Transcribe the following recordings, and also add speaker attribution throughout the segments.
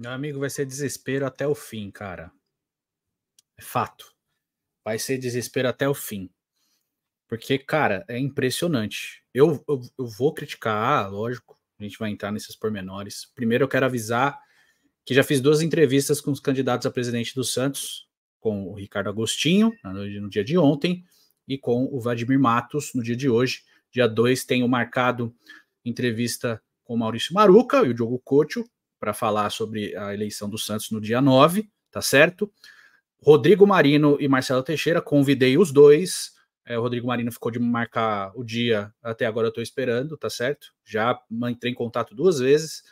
Speaker 1: Meu amigo, vai ser desespero até o fim, cara. É fato. Vai ser desespero até o fim. Porque, cara, é impressionante. Eu, eu, eu vou criticar, lógico, a gente vai entrar nesses pormenores. Primeiro, eu quero avisar que já fiz duas entrevistas com os candidatos a presidente do Santos, com o Ricardo Agostinho, no dia de ontem, e com o Vladimir Matos, no dia de hoje. Dia 2, tenho marcado entrevista com o Maurício Maruca e o Diogo Couto, para falar sobre a eleição do Santos no dia 9, tá certo? Rodrigo Marino e Marcelo Teixeira, convidei os dois. É, o Rodrigo Marino ficou de marcar o dia, até agora eu estou esperando, tá certo? Já entrei em contato duas vezes,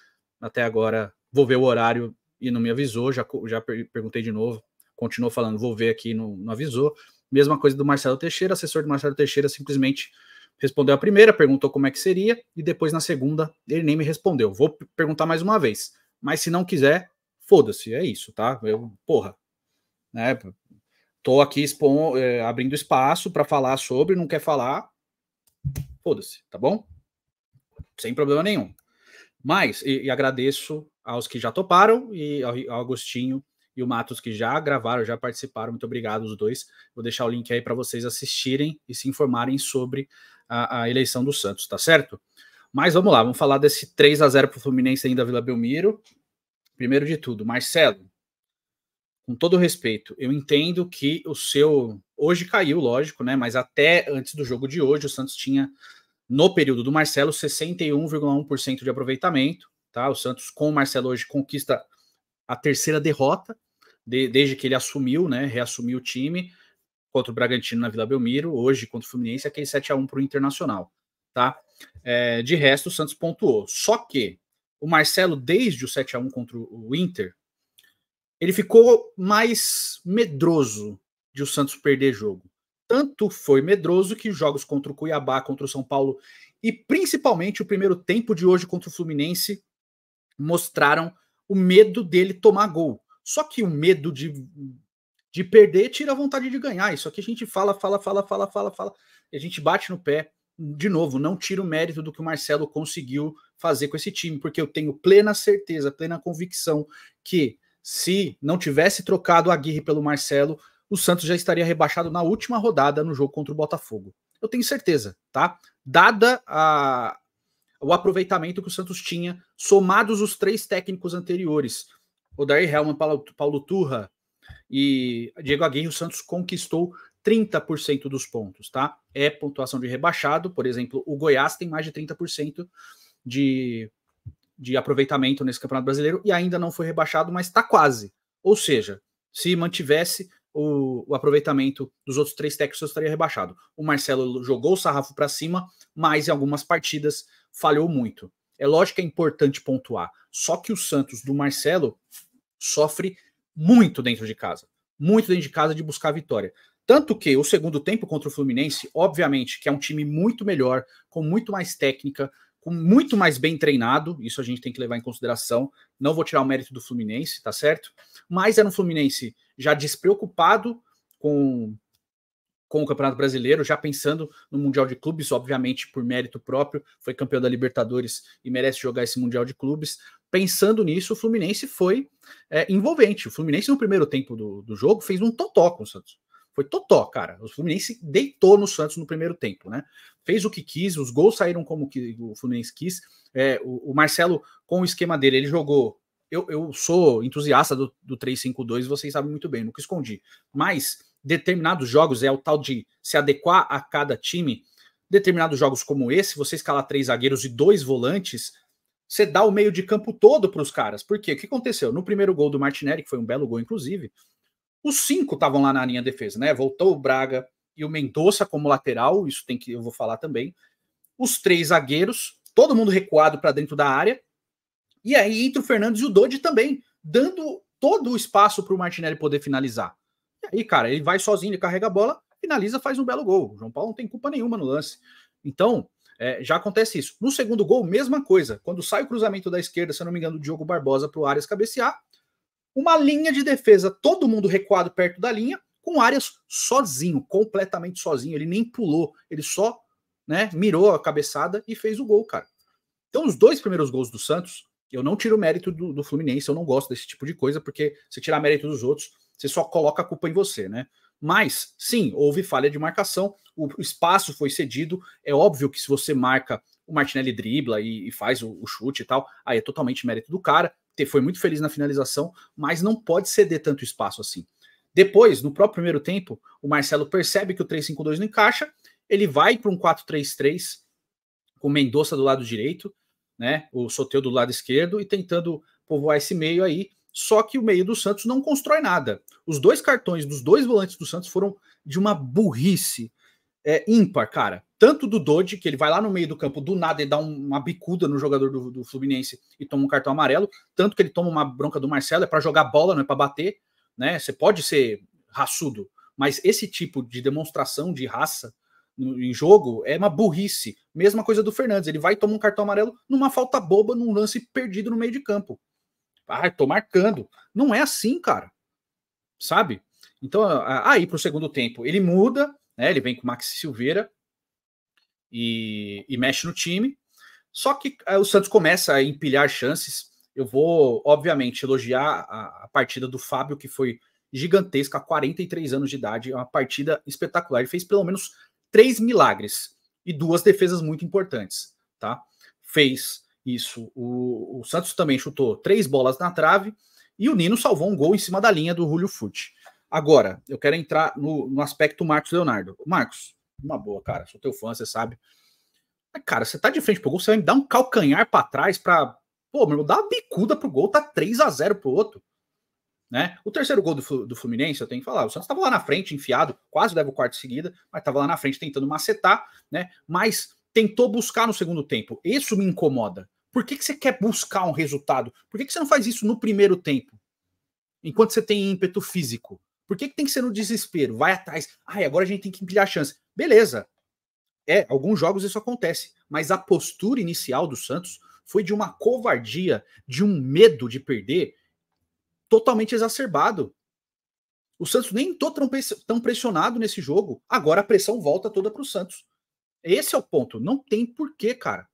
Speaker 1: até agora vou ver o horário e não me avisou, já, já perguntei de novo, continuou falando, vou ver aqui, não, não avisou. Mesma coisa do Marcelo Teixeira, assessor do Marcelo Teixeira simplesmente respondeu a primeira, perguntou como é que seria, e depois na segunda ele nem me respondeu. Vou perguntar mais uma vez. Mas se não quiser, foda-se, é isso, tá? Eu, porra, né? Tô aqui expo, é, abrindo espaço para falar sobre, não quer falar, foda-se, tá bom? Sem problema nenhum. Mas, e, e agradeço aos que já toparam e ao, ao Agostinho e o Matos que já gravaram, já participaram. Muito obrigado os dois. Vou deixar o link aí para vocês assistirem e se informarem sobre a, a, eleição do Santos, tá certo? Mas vamos lá, vamos falar desse 3 a 0 para o Fluminense ainda Vila Belmiro. Primeiro de tudo, Marcelo, com todo respeito, eu entendo que o seu. Hoje caiu, lógico, né? Mas até antes do jogo de hoje, o Santos tinha, no período do Marcelo, 61,1% de aproveitamento. Tá? O Santos, com o Marcelo hoje, conquista a terceira derrota, de, desde que ele assumiu, né? Reassumiu o time contra o Bragantino na Vila Belmiro, hoje contra o Fluminense, aquele 7 a 1 para o Internacional. Tá? É, de resto, o Santos pontuou. Só que o Marcelo, desde o 7 a 1 contra o Inter, ele ficou mais medroso de o Santos perder jogo. Tanto foi medroso que jogos contra o Cuiabá, contra o São Paulo e principalmente o primeiro tempo de hoje contra o Fluminense mostraram o medo dele tomar gol. Só que o medo de, de perder tira a vontade de ganhar. Isso aqui a gente fala, fala, fala, fala, fala, fala. a gente bate no pé de novo, não tiro o mérito do que o Marcelo conseguiu fazer com esse time, porque eu tenho plena certeza, plena convicção que se não tivesse trocado a Aguirre pelo Marcelo, o Santos já estaria rebaixado na última rodada no jogo contra o Botafogo. Eu tenho certeza, tá? Dada a, o aproveitamento que o Santos tinha, somados os três técnicos anteriores, o Odair Helman, Paulo, Paulo Turra e Diego Aguirre, o Santos conquistou 30% dos pontos, tá? É pontuação de rebaixado, por exemplo, o Goiás tem mais de 30% de, de aproveitamento nesse Campeonato Brasileiro e ainda não foi rebaixado, mas está quase. Ou seja, se mantivesse o, o aproveitamento dos outros três técnicos, estaria rebaixado. O Marcelo jogou o sarrafo para cima, mas em algumas partidas falhou muito. É lógico que é importante pontuar, só que o Santos do Marcelo sofre muito dentro de casa muito dentro de casa de buscar a vitória. Tanto que o segundo tempo contra o Fluminense, obviamente, que é um time muito melhor, com muito mais técnica, com muito mais bem treinado, isso a gente tem que levar em consideração. Não vou tirar o mérito do Fluminense, tá certo? Mas era um Fluminense já despreocupado com, com o Campeonato Brasileiro, já pensando no Mundial de Clubes, obviamente por mérito próprio, foi campeão da Libertadores e merece jogar esse Mundial de Clubes. Pensando nisso, o Fluminense foi é, envolvente. O Fluminense, no primeiro tempo do, do jogo, fez um totó com o Santos foi totó, cara. O Fluminense deitou no Santos no primeiro tempo, né? Fez o que quis, os gols saíram como que o Fluminense quis. É, o, o, Marcelo, com o esquema dele, ele jogou. Eu, eu sou entusiasta do, do 3-5-2, vocês sabem muito bem, nunca escondi. Mas determinados jogos é o tal de se adequar a cada time. Determinados jogos como esse, você escalar três zagueiros e dois volantes, você dá o meio de campo todo para os caras. Por quê? O que aconteceu? No primeiro gol do Martinelli, que foi um belo gol, inclusive, os cinco estavam lá na linha de defesa, né? Voltou o Braga e o Mendonça como lateral, isso tem que eu vou falar também. Os três zagueiros, todo mundo recuado para dentro da área. E aí entra o Fernandes e o Dodi também, dando todo o espaço para o Martinelli poder finalizar. E aí, cara, ele vai sozinho, ele carrega a bola, finaliza, faz um belo gol. O João Paulo não tem culpa nenhuma no lance. Então, é, já acontece isso. No segundo gol, mesma coisa. Quando sai o cruzamento da esquerda, se eu não me engano, do Diogo Barbosa para o Arias cabecear, uma linha de defesa, todo mundo recuado perto da linha, com áreas sozinho, completamente sozinho. Ele nem pulou, ele só né, mirou a cabeçada e fez o gol, cara. Então, os dois primeiros gols do Santos, eu não tiro mérito do, do Fluminense, eu não gosto desse tipo de coisa, porque se tirar mérito dos outros, você só coloca a culpa em você, né? Mas, sim, houve falha de marcação, o espaço foi cedido. É óbvio que se você marca, o Martinelli dribla e, e faz o, o, chute e tal, aí é totalmente mérito do cara foi muito feliz na finalização, mas não pode ceder tanto espaço assim. Depois, no próprio primeiro tempo, o Marcelo percebe que o 3-5-2 não encaixa, ele vai para um 4-3-3 com o Mendonça do lado direito, né, o Soteu do lado esquerdo e tentando povoar esse meio aí, só que o meio do Santos não constrói nada. Os dois cartões dos dois volantes do Santos foram de uma burrice é, ímpar, cara. Tanto do Dodge, que ele vai lá no meio do campo do nada e dá uma bicuda no jogador do, do Fluminense e toma um cartão amarelo, tanto que ele toma uma bronca do Marcelo, é para jogar bola, não é para bater, né? Você pode ser raçudo, mas esse tipo de demonstração de raça no, em jogo é uma burrice. Mesma coisa do Fernandes, ele vai e toma um cartão amarelo numa falta boba, num lance perdido no meio de campo. Ah, tô marcando. Não é assim, cara. Sabe? Então, aí pro segundo tempo, ele muda, né? Ele vem com Max Silveira e, e mexe no time. Só que eh, o Santos começa a empilhar chances. Eu vou, obviamente, elogiar a, a partida do Fábio, que foi gigantesca, 43 anos de idade, é uma partida espetacular. Ele fez pelo menos três milagres e duas defesas muito importantes, tá? Fez isso. O, o Santos também chutou três bolas na trave e o Nino salvou um gol em cima da linha do Julio Fute. Agora, eu quero entrar no, no aspecto Marcos Leonardo. Marcos, uma boa, cara. Sou teu fã, você sabe. Mas, cara, você tá de frente pro gol, você vai me dar um calcanhar para trás pra. Pô, meu irmão, dá uma bicuda pro gol, tá 3 a 0 pro outro. Né? O terceiro gol do, do Fluminense, eu tenho que falar, o Santos estava lá na frente, enfiado, quase leva o quarto em seguida, mas estava lá na frente tentando macetar, né? Mas tentou buscar no segundo tempo. Isso me incomoda. Por que, que você quer buscar um resultado? Por que, que você não faz isso no primeiro tempo? Enquanto você tem ímpeto físico. Por que, que tem que ser no desespero? Vai atrás. Ai, agora a gente tem que empilhar a chance. Beleza. É, alguns jogos isso acontece. Mas a postura inicial do Santos foi de uma covardia, de um medo de perder totalmente exacerbado. O Santos nem tô tão pressionado nesse jogo. Agora a pressão volta toda para o Santos. Esse é o ponto. Não tem porquê, cara.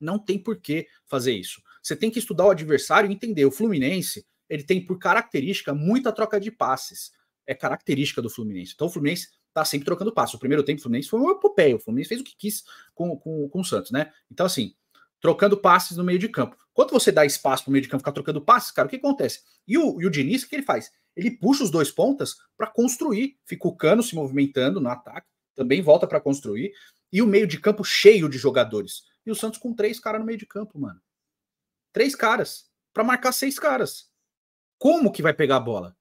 Speaker 1: Não tem porquê fazer isso. Você tem que estudar o adversário e entender. O Fluminense ele tem por característica muita troca de passes. É característica do Fluminense. Então o Fluminense tá sempre trocando passes. O primeiro tempo o Fluminense foi uma epopeia. O Fluminense fez o que quis com, com, com o Santos, né? Então, assim, trocando passes no meio de campo. Quando você dá espaço no meio de campo ficar trocando passes, cara, o que acontece? E o, e o Diniz, o que ele faz? Ele puxa os dois pontas para construir. Fica o cano se movimentando no ataque, também volta para construir. E o meio de campo cheio de jogadores. E o Santos com três caras no meio de campo, mano. Três caras. para marcar seis caras. Como que vai pegar a bola?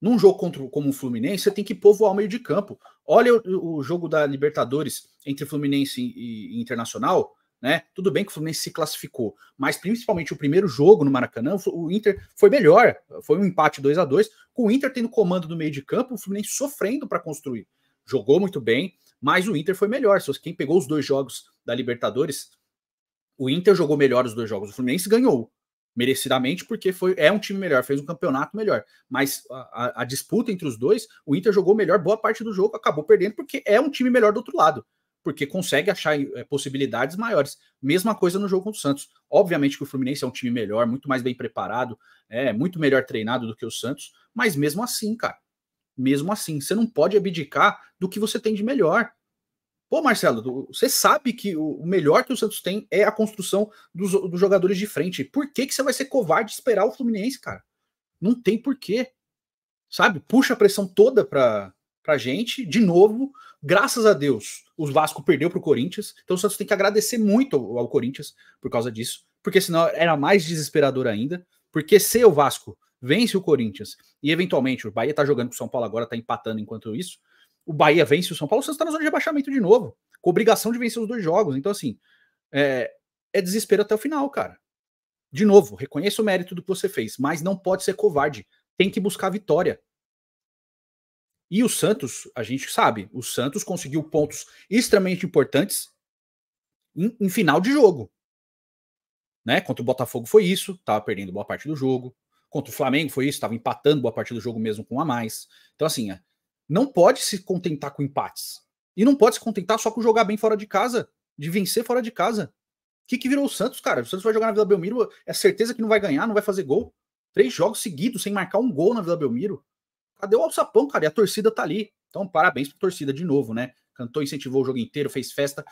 Speaker 1: Num jogo contra, como o Fluminense, você tem que povoar o meio de campo. Olha o, o jogo da Libertadores entre Fluminense e, e Internacional. Né? Tudo bem que o Fluminense se classificou, mas principalmente o primeiro jogo no Maracanã, o Inter foi melhor, foi um empate 2 a 2 com o Inter tendo comando do meio de campo, o Fluminense sofrendo para construir. Jogou muito bem, mas o Inter foi melhor. Se quem pegou os dois jogos da Libertadores, o Inter jogou melhor os dois jogos, o Fluminense ganhou merecidamente, porque foi, é um time melhor, fez um campeonato melhor. Mas a, a, disputa entre os dois, o Inter jogou melhor boa parte do jogo, acabou perdendo, porque é um time melhor do outro lado. Porque consegue achar é, possibilidades maiores. Mesma coisa no jogo contra o Santos. Obviamente que o Fluminense é um time melhor, muito mais bem preparado, é muito melhor treinado do que o Santos, mas mesmo assim, cara, mesmo assim, você não pode abdicar do que você tem de melhor. Pô, Marcelo, você sabe que o melhor que o Santos tem é a construção dos, dos jogadores de frente. Por que, que você vai ser covarde esperar o Fluminense, cara? Não tem porquê. Sabe? Puxa a pressão toda pra, pra gente. De novo, graças a Deus, o Vasco perdeu pro Corinthians. Então o Santos tem que agradecer muito ao, ao Corinthians por causa disso. Porque senão era mais desesperador ainda. Porque se o Vasco vence o Corinthians e eventualmente o Bahia tá jogando com o São Paulo agora, tá empatando enquanto isso o Bahia vence o São Paulo, o Santos está na zona de rebaixamento de novo, com obrigação de vencer os dois jogos. Então, assim, é, é desespero até o final, cara. De novo, reconheça o mérito do que você fez, mas não pode ser covarde. Tem que buscar a vitória. E o Santos, a gente sabe, o Santos conseguiu pontos extremamente importantes em, em final de jogo. Né? Contra o Botafogo foi isso, estava perdendo boa parte do jogo. Contra o Flamengo foi isso, estava empatando boa parte do jogo mesmo com um a mais. Então, assim, é, não pode se contentar com empates. E não pode se contentar só com jogar bem fora de casa, de vencer fora de casa. O que, que virou o Santos, cara? O Santos vai jogar na Vila Belmiro, é certeza que não vai ganhar, não vai fazer gol. Três jogos seguidos sem marcar um gol na Vila Belmiro. Cadê o alçapão, cara? E a torcida tá ali. Então, parabéns pra torcida de novo, né? Cantou, incentivou o jogo inteiro, fez festa.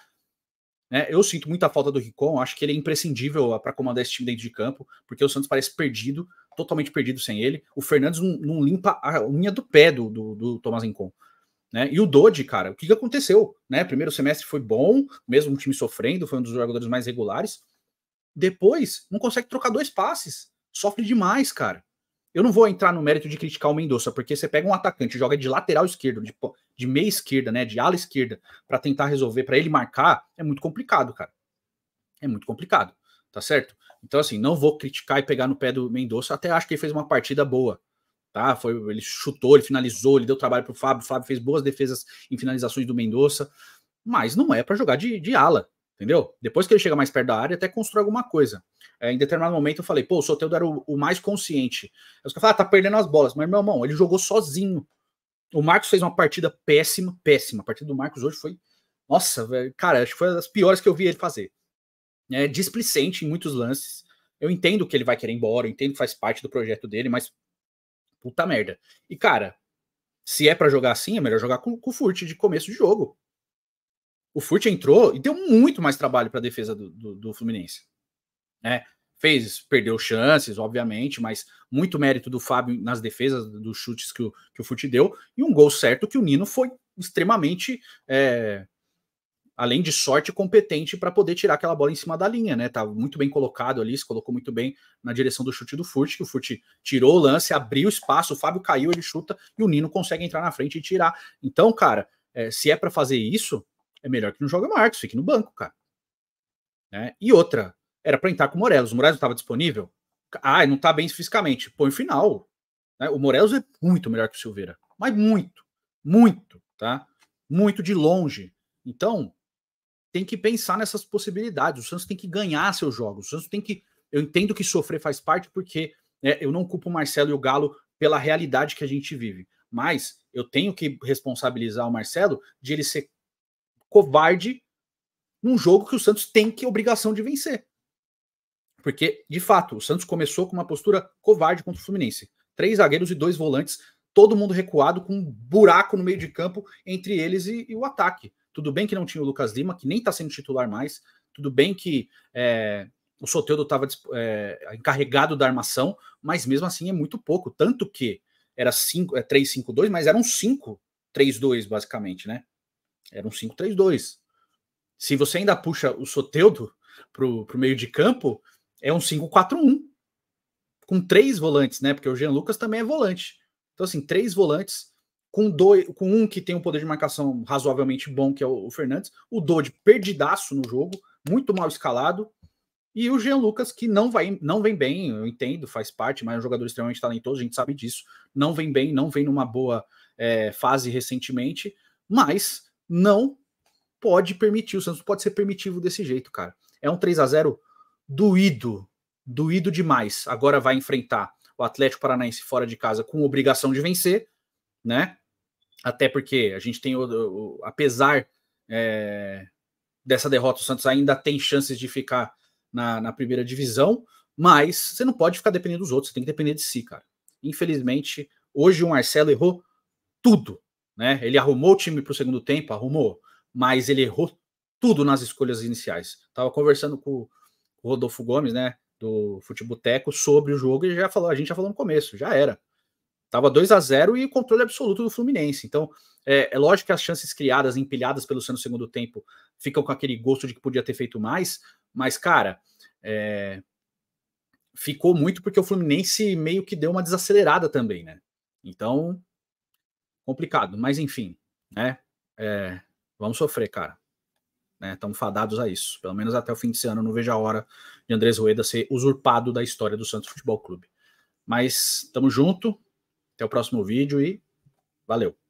Speaker 1: Né? Eu sinto muita falta do Ricon, acho que ele é imprescindível para comandar esse time dentro de campo, porque o Santos parece perdido, totalmente perdido sem ele. O Fernandes não, não limpa a unha do pé do, do, do Thomas Rincon. Né? E o Dodge, cara, o que, que aconteceu? Né? Primeiro semestre foi bom, mesmo o time sofrendo, foi um dos jogadores mais regulares. Depois, não consegue trocar dois passes. Sofre demais, cara. Eu não vou entrar no mérito de criticar o Mendonça, porque você pega um atacante, e joga de lateral esquerdo, de, de meia esquerda, né, de ala esquerda, para tentar resolver, para ele marcar, é muito complicado, cara. É muito complicado, tá certo? Então, assim, não vou criticar e pegar no pé do Mendonça, até acho que ele fez uma partida boa, tá? Foi, ele chutou, ele finalizou, ele deu trabalho pro Fábio, o Fábio fez boas defesas em finalizações do Mendonça, mas não é para jogar de, de ala, entendeu? Depois que ele chega mais perto da área, até constrói alguma coisa. É, em determinado momento eu falei, pô, o Soteldo era o, o mais consciente. Aí os caras falaram, ah, tá perdendo as bolas, mas meu irmão, ele jogou sozinho. O Marcos fez uma partida péssima, péssima. A partida do Marcos hoje foi. Nossa, velho, cara, acho que foi das piores que eu vi ele fazer. É displicente em muitos lances. Eu entendo que ele vai querer ir embora, eu entendo que faz parte do projeto dele, mas. Puta merda. E, cara, se é para jogar assim, é melhor jogar com, com o Furt de começo de jogo. O Furt entrou e deu muito mais trabalho para a defesa do, do, do Fluminense. Né? fez, perdeu chances, obviamente, mas muito mérito do Fábio nas defesas dos chutes que o, que o Fute deu, e um gol certo que o Nino foi extremamente, é, além de sorte, competente para poder tirar aquela bola em cima da linha, né? Tá muito bem colocado ali, se colocou muito bem na direção do chute do Furt, que o Furt tirou o lance, abriu espaço, o Fábio caiu, ele chuta e o Nino consegue entrar na frente e tirar. Então, cara, é, se é para fazer isso, é melhor que não jogue é Marcos, fique no banco, cara. Né? E outra, era para entrar com o Morelos. O Morelos não estava disponível? Ah, não está bem fisicamente. Põe o final. Né? O Morelos é muito melhor que o Silveira. Mas muito. Muito, tá? Muito de longe. Então, tem que pensar nessas possibilidades. O Santos tem que ganhar seus jogos. O Santos tem que. Eu entendo que sofrer faz parte, porque né, eu não culpo o Marcelo e o Galo pela realidade que a gente vive. Mas eu tenho que responsabilizar o Marcelo de ele ser covarde num jogo que o Santos tem que obrigação de vencer. Porque, de fato, o Santos começou com uma postura covarde contra o Fluminense. Três zagueiros e dois volantes, todo mundo recuado, com um buraco no meio de campo entre eles e, e o ataque. Tudo bem que não tinha o Lucas Lima, que nem está sendo titular mais. Tudo bem que é, o Soteudo estava é, encarregado da armação, mas mesmo assim é muito pouco. Tanto que era é 3-5-2, mas era um 5-3-2, basicamente, né? era um 5-3-2. Se você ainda puxa o Soteudo para o meio de campo, é um 5-4-1 com três volantes, né? Porque o Jean Lucas também é volante. Então, assim, três volantes com dois, com um que tem um poder de marcação razoavelmente bom, que é o Fernandes, o Dodge perdidaço no jogo, muito mal escalado, e o Jean Lucas, que não, vai, não vem bem, eu entendo, faz parte, mas é um jogador extremamente talentoso, a gente sabe disso, não vem bem, não vem numa boa é, fase recentemente, mas não pode permitir, o Santos pode ser permitivo desse jeito, cara. É um 3 a 0 doído, doído demais. Agora vai enfrentar o Atlético Paranaense fora de casa com obrigação de vencer, né? Até porque a gente tem, o, o apesar é, dessa derrota, o Santos ainda tem chances de ficar na, na primeira divisão, mas você não pode ficar dependendo dos outros, você tem que depender de si, cara. Infelizmente, hoje o Marcelo errou tudo, né? Ele arrumou o time para o segundo tempo, arrumou, mas ele errou tudo nas escolhas iniciais. Tava conversando com, Rodolfo Gomes, né, do Futeboteco, sobre o jogo e já falou, a gente já falou no começo, já era. Tava 2 a 0 e controle absoluto do Fluminense. Então, é, é, lógico que as chances criadas, empilhadas pelo Santos no segundo tempo, ficam com aquele gosto de que podia ter feito mais, mas, cara, é, ficou muito porque o Fluminense meio que deu uma desacelerada também, né? Então, complicado, mas enfim, né? É, vamos sofrer, cara. Estão né, fadados a isso. Pelo menos até o fim desse ano, não vejo a hora de Andrés Rueda ser usurpado da história do Santos Futebol Clube. Mas estamos junto. Até o próximo vídeo e valeu.